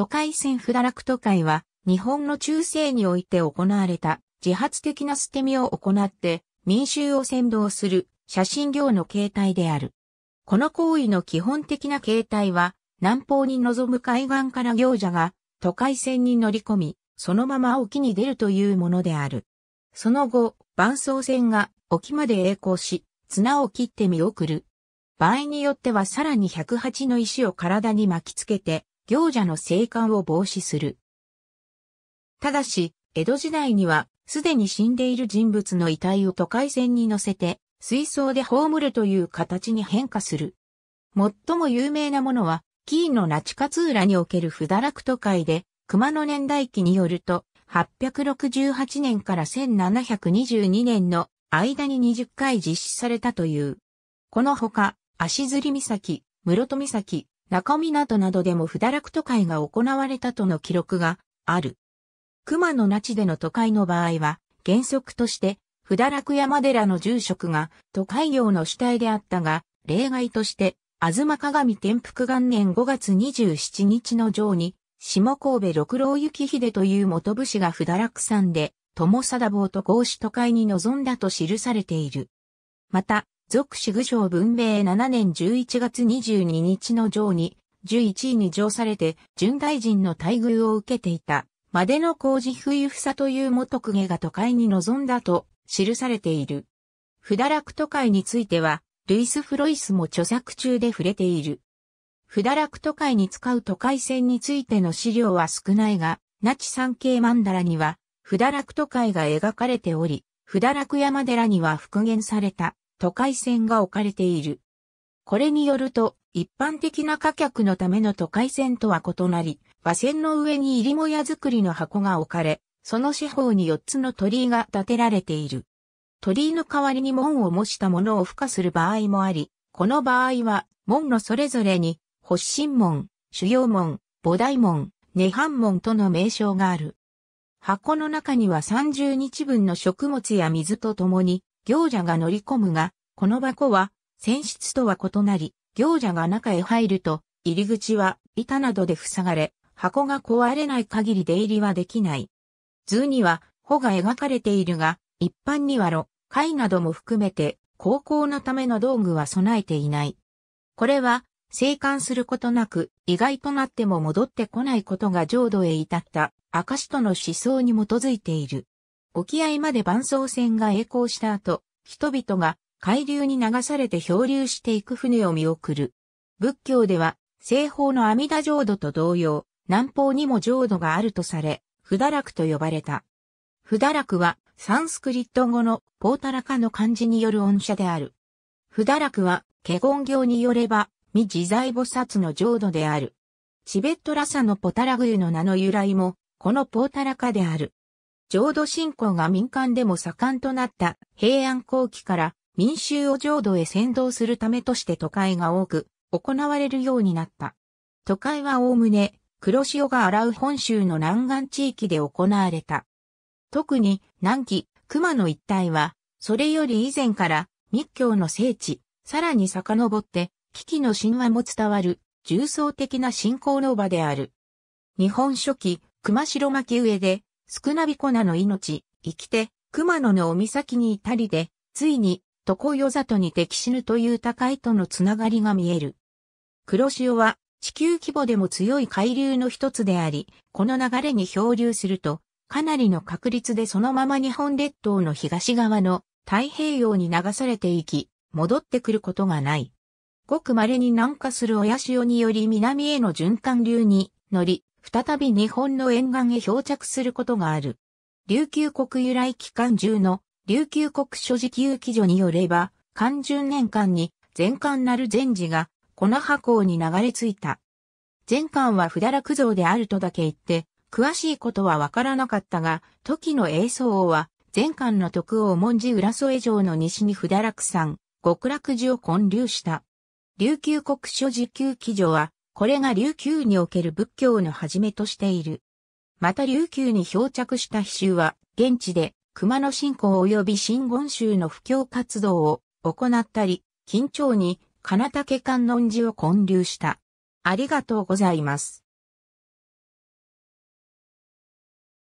都会線不ラク都会は、日本の中世において行われた自発的な捨て身を行って民衆を先導する写真業の形態である。この行為の基本的な形態は、南方に望む海岸から行者が都会線に乗り込み、そのまま沖に出るというものである。その後、伴走船が沖まで栄光し、綱を切って見送る。場合によってはさらに108の石を体に巻きつけて、行者の生還を防止する。ただし、江戸時代には、すでに死んでいる人物の遺体を都会線に乗せて、水槽で葬るという形に変化する。最も有名なものは、紀伊の那智勝浦における不堕落都会で、熊野年代記によると、868年から1722年の間に20回実施されたという。このほか、足摺岬、室戸岬、中港などでも不堕落都会が行われたとの記録がある。熊野那智での都会の場合は、原則として、不堕落山寺の住職が都会業の主体であったが、例外として、東鏡転覆元年5月27日の上に、下神戸六郎幸秀という元武士が不堕落山で、友貞坊と合子都会に臨んだと記されている。また、属市具省文明7年11月22日の上に、11位に上されて、巡大臣の待遇を受けていた、までの工事冬房という元公家が都会に臨んだと、記されている。不堕落都会については、ルイス・フロイスも著作中で触れている。不堕落都会に使う都会線についての資料は少ないが、那智山系曼荼羅には、不堕落都会が描かれており、不堕落山寺には復元された。都会線が置かれている。これによると、一般的な貨客のための都会線とは異なり、馬線の上に入りもや作りの箱が置かれ、その四方に4つの鳥居が建てられている。鳥居の代わりに門を模したものを付加する場合もあり、この場合は、門のそれぞれに、発信門、主要門、菩提門、涅槃門との名称がある。箱の中には30日分の食物や水とともに、行者が乗り込むが、この箱は、船室とは異なり、行者が中へ入ると、入り口は板などで塞がれ、箱が壊れない限り出入りはできない。図には、帆が描かれているが、一般には炉、貝なども含めて、高校のための道具は備えていない。これは、生還することなく、意外となっても戻ってこないことが浄土へ至った、証との思想に基づいている。沖合まで伴走船が栄光した後、人々が海流に流されて漂流していく船を見送る。仏教では、西方の阿弥陀浄土と同様、南方にも浄土があるとされ、不堕落と呼ばれた。不堕落は、サンスクリット語のポータラカの漢字による恩社である。不堕落は、華厳行によれば、未自在菩薩の浄土である。チベットラサのポタラグユの名の由来も、このポータラカである。浄土信仰が民間でも盛んとなった平安後期から民衆を浄土へ先導するためとして都会が多く行われるようになった。都会はおおむね黒潮が洗う本州の南岸地域で行われた。特に南紀、熊野一帯は、それより以前から密教の聖地、さらに遡って、危機の神話も伝わる重層的な信仰の場である。日本初期、熊代巻上で少なびこなの命、生きて、熊野のお岬に至りで、ついに、床よ里に敵死ぬという高いとのつながりが見える。黒潮は、地球規模でも強い海流の一つであり、この流れに漂流すると、かなりの確率でそのまま日本列島の東側の太平洋に流されていき、戻ってくることがない。ごく稀に南下する親潮により南への循環流に乗り、再び日本の沿岸へ漂着することがある。琉球国由来期間中の琉球国所持給機所によれば、漢1年間に全艦なる禅寺が粉波港に流れ着いた。全艦は札楽落像であるとだけ言って、詳しいことはわからなかったが、時の英宗王は、全艦の徳王文字浦添城の西に札楽落山、極楽寺を建立した。琉球国所持給機所は、これが琉球における仏教の始めとしている。また琉球に漂着した秘宗は、現地で熊野信仰及び新言宗の布教活動を行ったり、緊張に金竹観音寺を建立した。ありがとうございます。